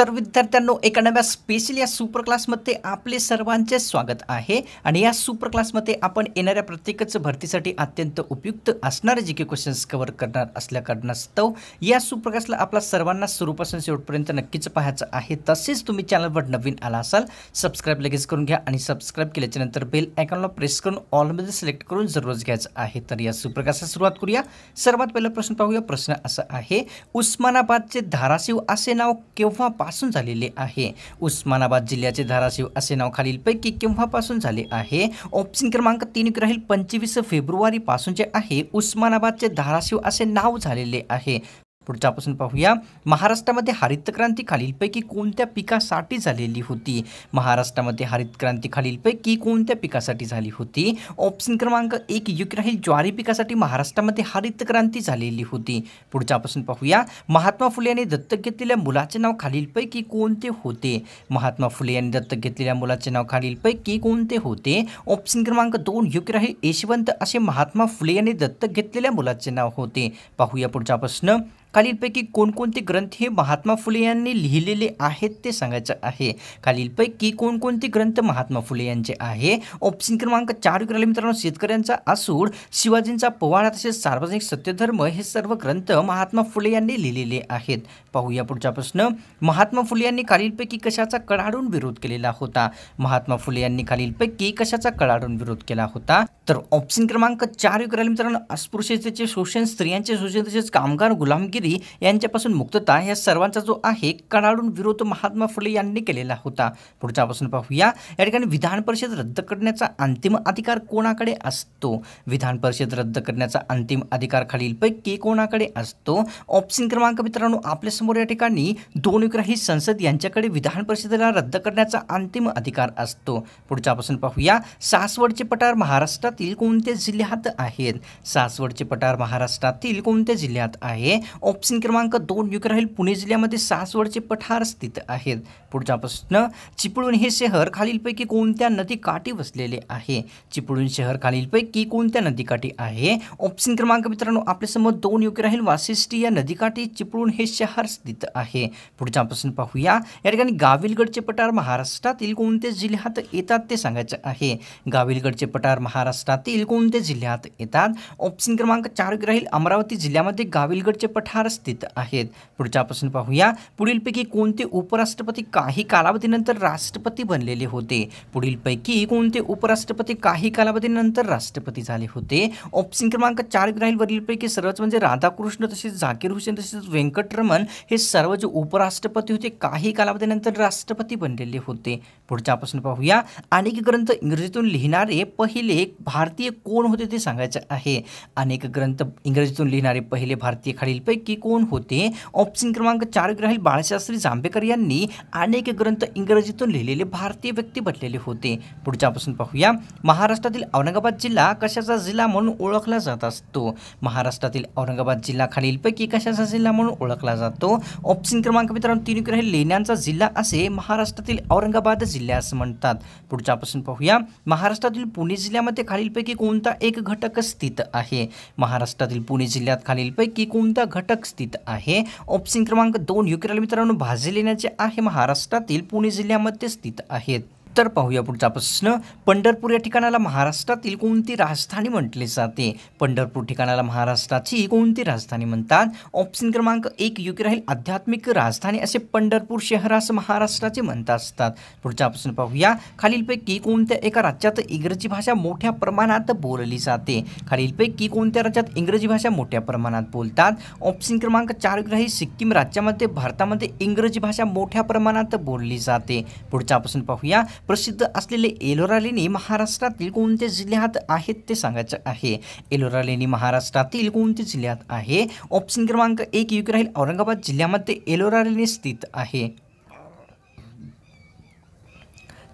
तर विद्यार्थ्यांनो नव्या स्पेशल या सुपर क्लासमध्ये आपले सर्वांचे स्वागत आहे आणि या सुपर क्लासमध्ये आपण येणाऱ्या प्रत्येकच भरतीसाठी अत्यंत उपयुक्त असणारे जे काही क्वेश्चन्स कव्हर करणार असल्या कारणास्तव या सुपर क्लासला आपला सर्वांना सुरूपासून शेवटपर्यंत नक्कीच पाहायचं आहे तसेच तुम्ही चॅनलवर नवीन आला असाल सबस्क्राईब लगेच करून घ्या आणि सबस्क्राईब नंतर बेल आयकॉनला प्रेस करून ऑलमध्ये सिलेक्ट करून जरूरच घ्यायचं आहे तर या सुपर क्लासला सुरुवात करूया सर्वात पहिला प्रश्न पाहूया प्रश्न असा आहे उस्मानाबादचे धाराशिव असे नाव केव्हा पासून झालेले आहे उस्मानाबाद जिल्ह्याचे धाराशिव असे नाव खालीलपैकी केव्हापासून झाले आहे ऑप्शन क्रमांक तीन राहील पंचवीस फेब्रुवारीपासून जे आहे उस्मानाबादचे धाराशिव असे नाव झालेले आहे पुढच्यापासून पाहूया महाराष्ट्रामध्ये हरित क्रांती खालीलपैकी कोणत्या पिकासाठी झालेली होती महाराष्ट्रामध्ये हरित क्रांती खालीलपैकी कोणत्या पिकासाठी झाली होती ऑप्शन क्रमांक एक योग्य राहील ज्वारी पिकासाठी महाराष्ट्रामध्ये हरित क्रांती झालेली होती पुढच्यापासून पाहूया महात्मा फुले यांनी दत्तक घेतलेल्या मुलाचे नाव खालीलपैकी कोणते होते महात्मा फुले यांनी दत्तक घेतलेल्या मुलाचे नाव खालीलपैकी कोणते होते ऑप्शन क्रमांक दोन योग्य राहील यशवंत असे महात्मा फुले यांनी दत्तक घेतलेल्या मुलाचे नाव होते पाहूया पुढचा प्रश्न खालीलपैकी कोणकोणते ग्रंथ हे महात्मा फुले यांनी लिहिलेले आहेत ते सांगायचं आहे खालीलपैकी कोणकोणते ग्रंथ महात्मा फुले यांचे आहे ऑप्शन क्रमांक चार विक्रले मित्रांनो शेतकऱ्यांचा आसूड शिवाजींचा पवाडा तसेच सार्वजनिक सत्यधर्म हे सर्व ग्रंथ महात्मा फुले यांनी लिहिलेले आहेत पाहूया पुढचा प्रश्न महात्मा फुले यांनी खालीलपैकी कशाचा कडाडून विरोध केलेला होता महात्मा फुले यांनी खालीलपैकी कशाचा कडाडून विरोध केला होता तर ऑप्शन क्रमांक चार विक्राला मित्रांनो अस्पृश्यतेचे शोषण स्त्रियांचे शोषण तसेच कामगार गुलामगिरी गिरी यांच्यापासून मुक्तता या सर्वांचा जो आहे कडाडून विरोध महात्मा फुले यांनी केलेला होता पुढचा प्रश्न पाहूया या ठिकाणी विधान परिषद रद्द करण्याचा अंतिम अधिकार कोणाकडे असतो विधान परिषद रद्द करण्याचा अंतिम अधिकार खालीलपैकी कोणाकडे असतो ऑप्शन क्रमांक मित्रांनो आपल्यासमोर या ठिकाणी दोन विग्रही संसद यांच्याकडे विधान परिषदेला रद्द करण्याचा अंतिम अधिकार असतो पुढचा प्रश्न पाहूया सासवडचे पठार महाराष्ट्रातील कोणत्या जिल्ह्यात आहेत सासवडचे पठार महाराष्ट्रातील कोणत्या जिल्ह्यात आहे ऑप्शन क्रमांक दोन योग्य राहील पुणे जिल्ह्यामध्ये सासवडचे पठार स्थित आहेत पुढचा प्रश्न चिपळूण हे शहर खालीलपैकी कोणत्या नदीकाठी वसलेले आहे चिपळूण शहर खालीलपैकी कोणत्या नदीकाठी आहे ऑप्शन क्रमांक मित्रांनो आपल्यासमोर दोन योग्य राहील वासिष्ठी या नदीकाठी चिपळूण हे शहर स्थित आहे पुढचा प्रश्न पाहूया या ठिकाणी गाविलगडचे पठार महाराष्ट्रातील कोणत्या जिल्ह्यात येतात ते सांगायचे आहे गाविलगडचे पठार महाराष्ट्रातील कोणत्या जिल्ह्यात येतात ऑप्शन क्रमांक चार योग्य राहील अमरावती जिल्ह्यामध्ये गाविलगडचे पठार बिहार स्थित आहेत प्रश्न पाहूया पुढीलपैकी कोणते उपराष्ट्रपती काही कालावधीनंतर राष्ट्रपती बनलेले होते पुढीलपैकी कोणते उपराष्ट्रपती काही कालावधीनंतर राष्ट्रपती झाले होते ऑप्शन क्रमांक चार राहील वरीलपैकी सर्वच म्हणजे राधाकृष्ण तसेच झाकीर हुसेन तसेच व्यंकटरमण हे सर्व जे उपराष्ट्रपती होते काही कालावधीनंतर राष्ट्रपती बनलेले होते प्रश्न पाहूया अनेक ग्रंथ इंग्रजीतून लिहिणारे पहिले भारतीय कोण होते ते सांगायचे आहे अनेक ग्रंथ इंग्रजीतून लिहिणारे पहिले भारतीय खालीलपैकी नक्की कोण होते ऑप्शन क्रमांक चार ग्राहील बाळशास्त्री जांभेकर यांनी अनेक ग्रंथ इंग्रजीतून लिहिलेले भारतीय व्यक्ती बनलेले होते पुढच्यापासून पाहूया महाराष्ट्रातील औरंगाबाद जिल्हा कशाचा जिल्हा म्हणून ओळखला जात असतो महाराष्ट्रातील औरंगाबाद जिल्हा खालीलपैकी कशाचा जिल्हा म्हणून ओळखला जातो ऑप्शन क्रमांक मित्रांनो तीन ग्राहील लेण्यांचा जिल्हा असे महाराष्ट्रातील औरंगाबाद जिल्हा असं म्हणतात पुढच्यापासून पाहूया महाराष्ट्रातील पुणे जिल्ह्यामध्ये खालीलपैकी कोणता एक घटक स्थित आहे महाराष्ट्रातील पुणे जिल्ह्यात खालीलपैकी कोणता घटक स्थित आहे ऑप्शन क्रमांक दोन योग्य मित्रांनो भाजी लेण्याचे आहे महाराष्ट्रातील पुणे जिल्ह्यामध्ये स्थित आहेत तर पाहूया पुढचा प्रश्न पंढरपूर या ठिकाणाला महाराष्ट्रातील कोणती राजधानी म्हटले जाते पंढरपूर ठिकाणाला महाराष्ट्राची कोणती राजधानी म्हणतात ऑप्शन क्रमांक एक योग्य राहील आध्यात्मिक राजधानी असे पंढरपूर शहरास महाराष्ट्राचे म्हणतात असतात पुढचा प्रश्न पाहूया खालीलपैकी कोणत्या एका राज्यात इंग्रजी भाषा मोठ्या प्रमाणात बोलली जाते खालीलपैकी कोणत्या राज्यात इंग्रजी भाषा मोठ्या प्रमाणात बोलतात ऑप्शन क्रमांक चार राहील सिक्कीम राज्यामध्ये भारतामध्ये इंग्रजी भाषा मोठ्या प्रमाणात बोलली जाते पुढचा प्रश्न पाहूया प्रसिद्ध असलेले एलोरा लेणी महाराष्ट्रातील कोणत्या जिल्ह्यात आहेत ते सांगायचं आहे एलोरा लेणी महाराष्ट्रातील कोणत्या जिल्ह्यात आहे ऑप्शन क्रमांक एक युग राहील औरंगाबाद जिल्ह्यामध्ये एलोरा लेणी स्थित आहे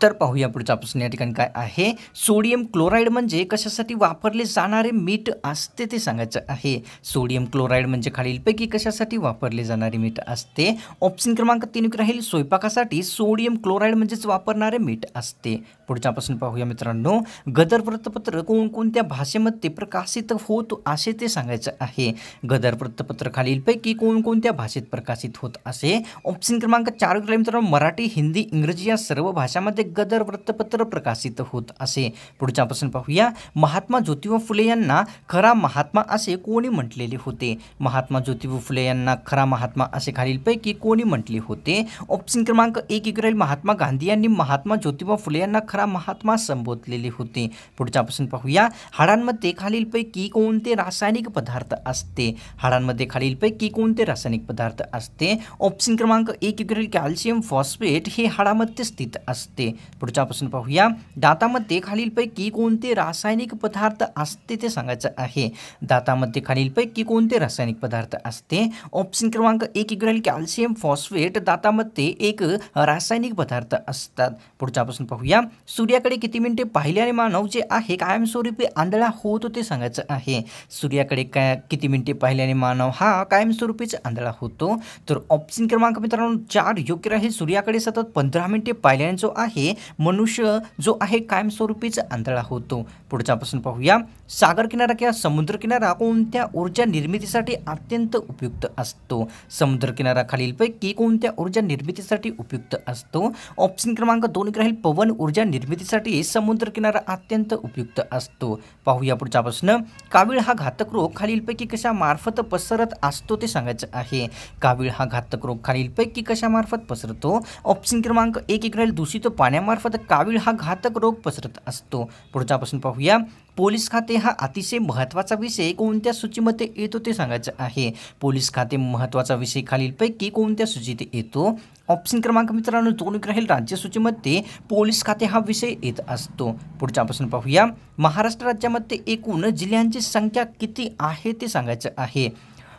तर पाहूया पुढचा प्रश्न या ठिकाणी काय आहे सोडियम क्लोराईड म्हणजे कशासाठी वापरले जाणारे मीठ असते ते सांगायचं आहे सोडियम क्लोराईड म्हणजे खालीलपैकी कशासाठी वापरले जाणारे मीठ असते ऑप्शन क्रमांक तीन राहील स्वयंपाकासाठी सोडियम क्लोराईड म्हणजेच वापरणारे मीठ असते पुढचा प्रश्न पाहूया मित्रांनो गदर वृत्तपत्र कोणकोणत्या भाषेमध्ये प्रकाशित होत असे ते सांगायचं आहे गदर वृत्तपत्र खालीलपैकी कोणकोणत्या भाषेत प्रकाशित होत असे ऑप्शन क्रमांक चार मित्रांनो मराठी हिंदी इंग्रजी या सर्व भाषांमध्ये गदर वृत्तपत्र प्रकाशित होत असे पुढचा प्रश्न पाहूया महात्मा ज्योतिबा फुले यांना खरा महात्मा असे कोणी म्हटलेले होते महात्मा ज्योतिबा फुले यांना खरा महात्मा असे खालीलपैकी कोणी म्हटले होते ऑप्शन क्रमांक एक इकडे महात्मा गांधी यांनी महात्मा ज्योतिबा फुले यांना खरा महात्मा संबोधलेले होते पुढचा प्रश्न पाहूया हाडांमध्ये खालीलपैकी कोणते रासायनिक पदार्थ असते हाडांमध्ये खालीलपैकी कोणते रासायनिक पदार्थ असते ऑप्शन क्रमांक एक इकडे कॅल्शियम फॉस्फेट हे हाडामध्ये स्थित असते पुढचा प्रश्न पाहूया दातामध्ये खालीलपैकी कोणते रासायनिक पदार्थ असते ते सांगायचं आहे दातामध्ये खालीलपैकी कोणते रासायनिक पदार्थ असते ऑप्शन क्रमांक एक इकडे कॅल्शियम फॉस्फेट दातामध्ये एक रासायनिक पदार्थ असतात पुढचा प्रश्न पाहूया सूर्याकडे किती मिनिटे पाहिल्याने मानव जे आहे कायमस्वरूपी आंधळा होतो ते सांगायचं आहे सूर्याकडे काय किती मिनिटे पाहिल्याने मानव हा कायमस्वरूपीच आंधळा होतो तर ऑप्शन क्रमांक मित्रांनो चार योग्य राहील सूर्याकडे सतत पंधरा मिनिटे पाहिल्याने जो आहे मनुष्य जो आहे कायमस्वरूपीच आंधळा होतो पुढच्यापासून पाहूया सागर किनारा किंवा समुद्रकिनारा कोणत्या ऊर्जा निर्मितीसाठी अत्यंत उपयुक्त असतो समुद्रकिनारा खालीलपैकी कोणत्या ऊर्जा निर्मितीसाठी उपयुक्त असतो ऑप्शन क्रमांक दोन राहील पवन ऊर्जा निर्मितीसाठी समुद्रकिनारा अत्यंत उपयुक्त असतो पाहूया पुढचा प्रश्न कावीळ हा घातक रोग खालीलपैकी कशामार्फत पसरत असतो ते सांगायचं आहे कावीळ हा घातक रोग खालीलपैकी कशामार्फत पसरतो ऑप्शन क्रमांक एक एक राहील दूषित पाण्यामार्फत कावीळ हा घातक रोग पसरत असतो पुढचा प्रश्न पाहूया पोलीस खाते हा अतिशय महत्त्वाचा विषय कोणत्या सूचीमध्ये येतो ते सांगायचं आहे पोलीस खाते महत्त्वाचा विषय खालीलपैकी कोणत्या सूचीत येतो ऑप्शन क्रमांक मित्रांनो दोन राहील राज्य सूचीमध्ये पोलीस खाते हा विषय येत असतो पुढच्या प्रश्न पाहूया महाराष्ट्र राज्यामध्ये एकूण जिल्ह्यांची संख्या किती आहे ते सांगायचं आहे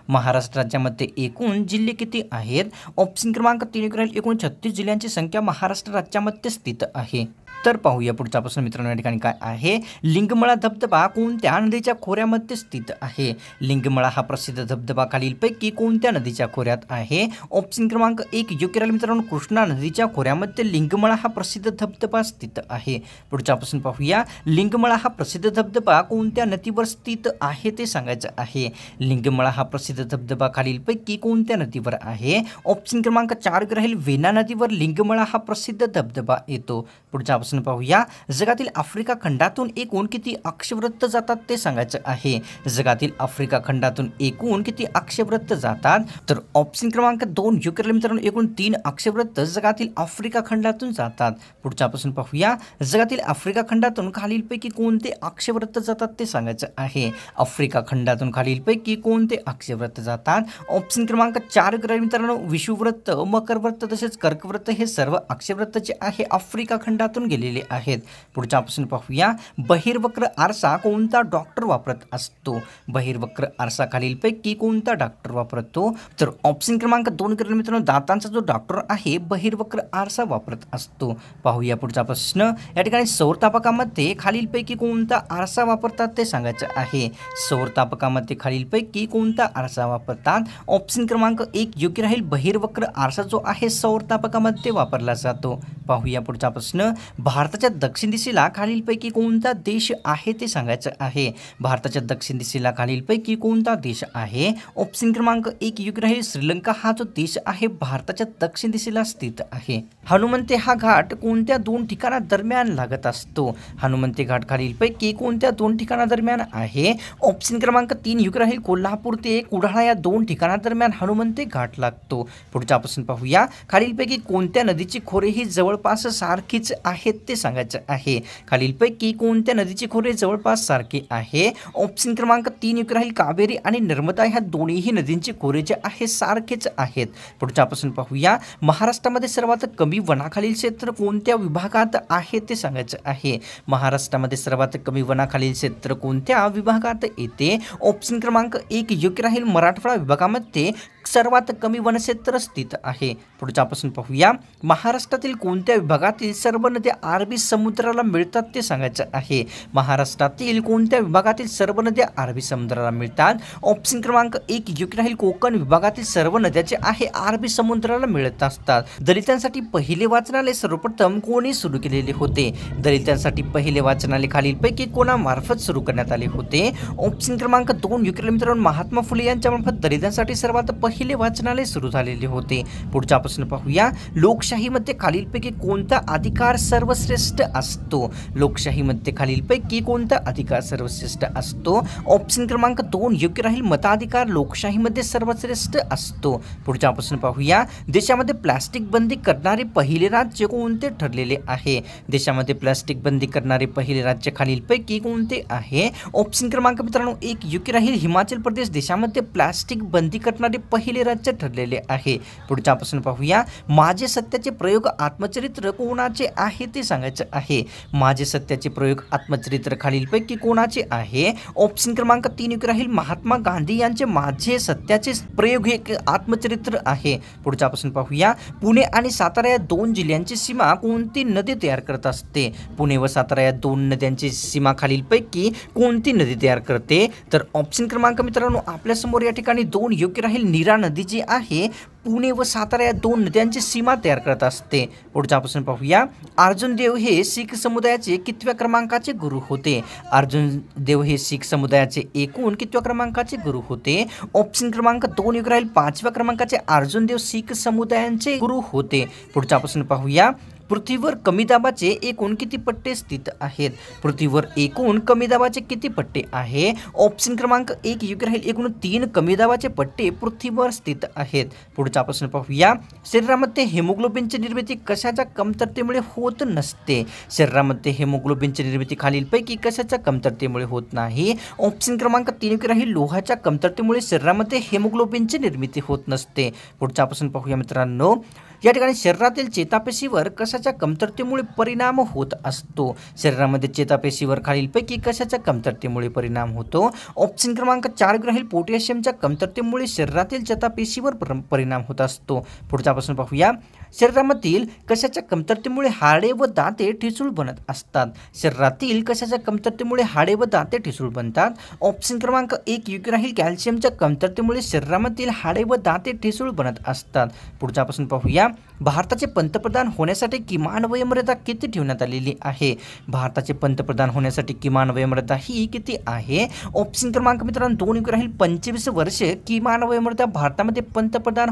महाराष्ट्र राज्यामध्ये एकूण जिल्हे किती आहेत ऑप्शन क्रमांक तीन एकूण छत्तीस जिल्ह्यांची संख्या महाराष्ट्र राज्यामध्ये स्थित आहे तर पाहूया पुढचा प्रश्न मित्रांनो या ठिकाणी काय आहे लिंगमळा धबधबा कोणत्या नदीच्या खोऱ्यामध्ये स्थित आहे लिंगमळा हा प्रसिद्ध धबधबा खालीलपैकी कोणत्या नदीच्या खोऱ्यात आहे ऑप्शन क्रमांक एक योग्य राहील मित्रांनो कृष्णा नदीच्या खोऱ्यामध्ये लिंगमळा हा प्रसिद्ध धबधबा स्थित आहे पुढचा प्रश्न पाहूया लिंगमळा हा प्रसिद्ध धबधबा कोणत्या नदीवर स्थित आहे ते सांगायचं आहे लिंगमळा हा प्रसिद्ध धबधबा खालीलपैकी कोणत्या नदीवर आहे ऑप्शन क्रमांक चार ग्राहील वेना नदीवर लिंगमळा हा प्रसिद्ध धबधबा येतो पुढचा पाहूया जगातील आफ्रिका खंडातून एकूण किती अक्षवृत्त जातात ते सांगायचं आहे जगातील आफ्रिका खंडातून एकूण किती अक्षवृत्त जातात तर ऑप्शन क्रमांक दोन योग्य मित्रांनो एकूण तीन अक्षवृत्त जगातील आफ्रिका खंडातून जातात पुढच्या पासून पाहूया जगातील आफ्रिका खंडातून खालीलपैकी कोणते अक्षवृत्त जातात ते सांगायचं आहे आफ्रिका खंडातून खालीलपैकी कोणते अक्षवृत्त जातात ऑप्शन क्रमांक चार मित्रांनो विषुवृत्त मकरवृत्त तसेच कर्कवृत्त हे सर्व अक्षवृत्त जे आहे आफ्रिका खंडातून गेले केलेले आहेत पुढच्या प्रश्न पाहूया बहिर्वक्र आरसा कोणता डॉक्टर वापरत असतो बहिर्वक्र आरसा खालील खालीलपैकी कोणता डॉक्टर वापरतो तर ऑप्शन क्रमांक दोन करेल मित्रांनो दातांचा जो डॉक्टर आहे बहिर्वक्र आरसा वापरत असतो पाहूया पुढचा प्रश्न या ठिकाणी सौरतापकामध्ये खालीलपैकी कोणता आरसा वापरतात ते सांगायचं आहे सौरतापकामध्ये खालीलपैकी कोणता आरसा वापरतात ऑप्शन क्रमांक एक योग्य राहील बहिर्वक्र आरसा जो आहे सौरतापकामध्ये वापरला जातो पाहूया पुढचा प्रश्न भारताच्या दक्षिण दिशेला खालीलपैकी कोणता देश आहे ते सांगायचं आहे भारताच्या दक्षिण दिशेला खालीलपैकी कोणता देश आहे ऑप्शन क्रमांक एक युग राहील श्रीलंका हा जो देश आहे भारताच्या दक्षिण दिशेला स्थित आहे हनुमंते हा घाट कोणत्या दोन ठिकाणा दरम्यान लागत असतो हनुमंते घाट खालीलपैकी कोणत्या दोन ठिकाणा दरम्यान आहे ऑप्शन क्रमांक तीन युग राहील कोल्हापूर ते कुडाळा या दोन ठिकाणा दरम्यान हनुमंते घाट लागतो पुढच्या पासून पाहूया खालीलपैकी कोणत्या नदीची खोरे ही जवळपास सारखीच आहेत ते सांगायचं आहे खालीलपैकी कोणत्या नदीचे खोरे जवळपास सारखे आहे ऑप्शन क्रमांक तीन योग्य राहील कावेरी आणि नर्मदा ह्या दोन्हीही नदींचे खोरे जे आहे सारखेच आहेत पुढच्यापासून पाहूया महाराष्ट्रामध्ये सर्वात कमी वनाखालील क्षेत्र कोणत्या विभागात आहे ते सांगायचं आहे महाराष्ट्रामध्ये सर्वात कमी वनाखालील क्षेत्र कोणत्या विभागात येते ऑप्शन क्रमांक एक योग्य राहील मराठवाडा विभागामध्ये सर्वात कमी वनक्षेत्र स्थित आहे पुढच्या प्रश्न पाहूया महाराष्ट्रातील कोणत्या विभागातील सर्व नद्या अरबी समुद्राला मिळतात ते सांगायचं आहे महाराष्ट्रातील कोणत्या विभागातील सर्व नद्या अरबी समुद्राला मिळतात ऑप्शन क्रमांक एक राहील कोकण विभागातील सर्व नद्या जे आहे अरबी समुद्राला मिळत असतात दलितांसाठी पहिले वाचनालय सर्वप्रथम कोणी सुरू केलेले होते दलितांसाठी पहिले वाचनालय खालीलपैकी कोणामार्फत सुरू करण्यात आले होते ऑप्शन क्रमांक दोन युक्रेन मित्रांनो महात्मा फुले यांच्या मार्फत दलितांसाठी सर्वात पहिले पहिले वाचनालय सुरू झालेले होते पुढचा प्रश्न पाहूया लोकशाहीमध्ये खालीलपैकी कोणता अधिकार सर्वश्रेष्ठ असतो लोकशाहीमध्ये खालीलपैकी कोणता अधिकार सर्वश्रेष्ठ असतो ऑप्शन क्रमांक दोन योग्य राहील मताधिकार लोकशाहीमध्ये सर्वश्रेष्ठ असतो पुढचा प्रश्न पाहूया देशामध्ये प्लास्टिक बंदी करणारे पहिले राज्य कोणते ठरलेले आहे देशामध्ये प्लास्टिक बंदी करणारे पहिले राज्य खालीलपैकी कोणते आहे ऑप्शन क्रमांक मित्रांनो एक योग्य राहील हिमाचल प्रदेश देशामध्ये प्लास्टिक बंदी करणारे पहिले देखील रच्च ठरलेले आहे पुढच्या प्रश्न पाहूया माझे सत्याचे प्रयोग आत्मचरित्र कोणाचे आहे ते सांगायचं आहे माझे सत्याचे प्रयोग आत्मचरित्र खालीलपैकी कोणाचे आहे ऑप्शन क्रमांक तीन राहील महात्मा गांधी यांचे माझे सत्याचे प्रयोग हे आत्मचरित्र आहे पुढच्या प्रश्न पाहूया पुणे आणि सातारा या दोन जिल्ह्यांची सीमा कोणती नदी तयार करत असते पुणे व सातारा या दोन नद्यांची सीमा खालीलपैकी कोणती नदी तयार करते तर ऑप्शन क्रमांक मित्रांनो आपल्यासमोर या ठिकाणी दोन योग्य राहील निरा नदी जी आहे पुणे व सातारा या दोन नद्यांची सीमा तयार करत असते पुढचा प्रश्न पाहूया अर्जुन देव हे शीख समुदायाचे कितव्या क्रमांकाचे गुरु होते अर्जुन देव हे शीख समुदायाचे एकूण कितव्या क्रमांकाचे गुरु होते ऑप्शन क्रमांक दोन युग राहील पाचव्या क्रमांकाचे अर्जुन देव शीख समुदायांचे गुरु होते पुढचा प्रश्न पाहूया पृथ्वीवर कमी दाबाचे एकूण किती पट्टे स्थित आहेत पृथ्वीवर एकूण कमी दाबाचे किती पट्टे आहे ऑप्शन क्रमांक एक योग्य राहील एकूण तीन कमी दाबाचे पट्टे पृथ्वीवर स्थित आहेत पुढचा प्रश्न पाहूया शरीरामध्ये हेमोग्लोबिनची निर्मिती कशाच्या कमतरतेमुळे होत नसते शरीरामध्ये हेमोग्लोबिनची निर्मिती खालीलपैकी कशाच्या कमतरतेमुळे होत नाही ऑप्शन क्रमांक तीन योग्य राहील लोहाच्या कमतरतेमुळे शरीरामध्ये हेमोग्लोबिनची निर्मिती होत नसते पुढचा प्रश्न पाहूया मित्रांनो या ठिकाणी शरीरातील चेतापेशीवर कशाच्या कमतरतेमुळे परिणाम होत असतो शरीरामध्ये चेतापेशीवर खालीलपैकी कशाच्या कमतरतेमुळे परिणाम होतो ऑप्शन क्रमांक चार ग्रहील पोटॅशियमच्या कमतरतेमुळे शरीरातील चेतापेशीवर परिणाम होत असतो पुढचा प्रश्न पाहूया शरीरामधील कशाच्या कमतरतेमुळे हाडे व दाते ठिसूळ बनत असतात शरीरातील कशाच्या कमतरतेमुळे हाडे व दाते ठिसूळ बनतात ऑप्शन क्रमांक एक योग्य राहील कॅल्शियमच्या कमतरतेमुळे शरीरामधील हाडे व दाते ठिसूळ बनत असतात पुढचा प्रश्न पाहूया भारताचे पंतप्रधान होण्यासाठी किमान वयमर्यादा किती ठेवण्यात आलेली आहे भारताचे पंतप्रधान होण्यासाठी किमान वयमर्यादा ही किती आहे ऑप्शन क्रमांक मित्रांनो दोन योग्य राहील पंचवीस वर्षे किमान वयमर्यादा भारतामध्ये पंतप्रधान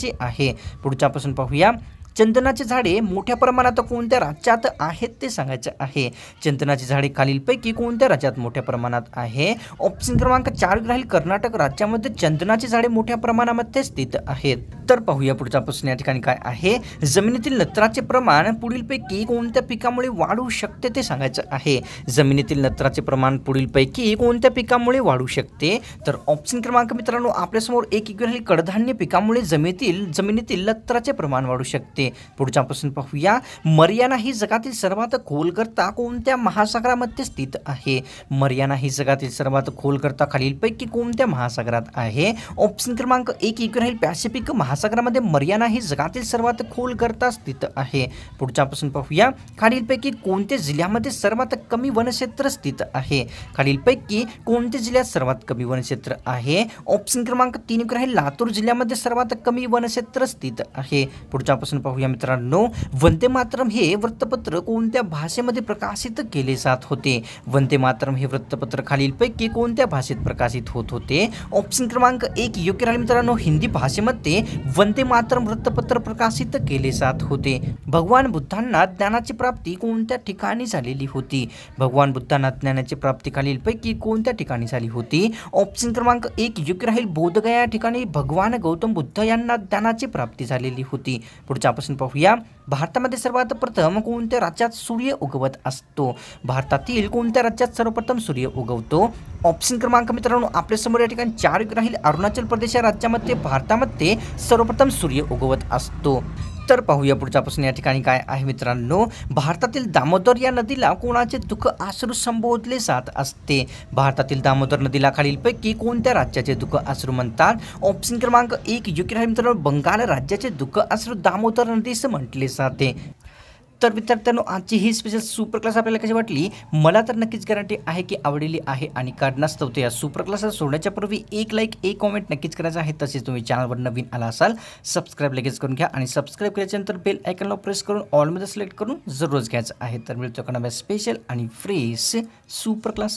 जे आहे पुढचा प्रश्न पाहूया да, चंदनाचे झाडे मोठ्या प्रमाणात कोणत्या राज्यात आहेत ते सांगायचे आहे चंदनाचे झाडे खालीलपैकी कोणत्या राज्यात मोठ्या प्रमाणात आहे ऑप्शन क्रमांक चार राहील कर्नाटक राज्यामध्ये चंदनाचे झाडे मोठ्या प्रमाणामध्ये स्थित आहेत तर पाहूया पुढचा प्रश्न या ठिकाणी काय आहे जमिनीतील नत्राचे प्रमाण पुढीलपैकी कोणत्या पिकामुळे वाढू शकते ते सांगायचं आहे जमिनीतील नत्राचे प्रमाण पुढीलपैकी कोणत्या पिकामुळे वाढू शकते तर ऑप्शन क्रमांक मित्रांनो आपल्यासमोर एक राहील कडधान्य पिकामुळे जमिनीतील जमिनीतील नत्राचे प्रमाण वाढू शकते पुढचा प्रश्न पाहूया मरियाना ही जगातील सर्वात खोल करता कोणत्या महासागरामध्ये स्थित आहे मरियाना ही जगातील सर्वात खोलकर्ता खालीलपैकी कोणत्या महासागरात आहे ऑप्शन क्रमांक एक एक राहील पॅसिफिक महासागरामध्ये मरियाना ही जगातील सर्वात करता स्थित आहे पुढचा प्रश्न पाहूया खालीलपैकी कोणत्या जिल्ह्यामध्ये सर्वात कमी वनक्षेत्र स्थित आहे खालीलपैकी कोणत्या जिल्ह्यात सर्वात कमी वनक्षेत्र आहे ऑप्शन क्रमांक तीन राहील लातूर जिल्ह्यामध्ये सर्वात कमी वनक्षेत्र स्थित आहे पुढचा प्रश्न पाहूया मित्रांनो वंदे मातरम हे वृत्तपत्र कोणत्या भाषेमध्ये प्रकाशित केले जात होते वंदे मातरम हे वृत्तपत्र खालीलपैकी कोणत्या भाषेत प्रकाशित होत होते ऑप्शन क्रमांक एक योग्य राहील मित्रांनो हिंदी भाषेमध्ये वंदे मातरम वृत्तपत्र प्रकाशित केले जात होते भगवान बुद्धांना ज्ञानाची प्राप्ती कोणत्या ठिकाणी झालेली होती भगवान बुद्धांना ज्ञानाची प्राप्ती खालीलपैकी कोणत्या ठिकाणी झाली होती ऑप्शन क्रमांक एक योग्य राहील बोधगया ठिकाणी भगवान गौतम बुद्ध यांना ज्ञानाची प्राप्ती झालेली होती पुढच्या प्रश्न पाहूया भारतामध्ये सर्वात प्रथम कोणत्या राज्यात सूर्य उगवत असतो भारतातील कोणत्या राज्यात सर्वप्रथम सूर्य उगवतो ऑप्शन क्रमांक मित्रांनो आपल्यासमोर या ठिकाणी चार राहील अरुणाचल प्रदेश या राज्यामध्ये भारतामध्ये सर्वप्रथम सूर्य उगवत असतो तर पाहूया पुढच्या प्रश्न या ठिकाणी काय आहे मित्रांनो भारतातील दामोदर या नदीला कोणाचे दुःख आश्रू संबोधले जात असते भारतातील दामोदर नदीला खालीलपैकी कोणत्या राज्याचे दुःख आश्रू म्हणतात ऑप्शन क्रमांक एक युक्रेन मित्रांनो बंगाल राज्याचे दुःख आश्रू दामोदर नदीस म्हटले जाते तर विद्यार्थ्यांनो आजची ही स्पेशल सुपर क्लास आपल्याला कशी वाटली मला तर नक्कीच गॅरंटी आहे की आवडली आहे आणि कारणास्तव तर या सुपर क्लासला सोडण्याच्या पूर्वी एक लाईक एक कॉमेंट नक्कीच करायचं आहे तसेच तुम्ही चॅनलवर नवीन आला असाल सबस्क्राईब लगेच करून घ्या आणि सबस्क्राईब केल्याच्यानंतर बेल आयकनला प्रेस करून ऑलमध्ये सिलेक्ट करून जरूरच घ्यायचं आहे तर मिळतो कारण स्पेशल आणि फ्रेश सुपर क्लास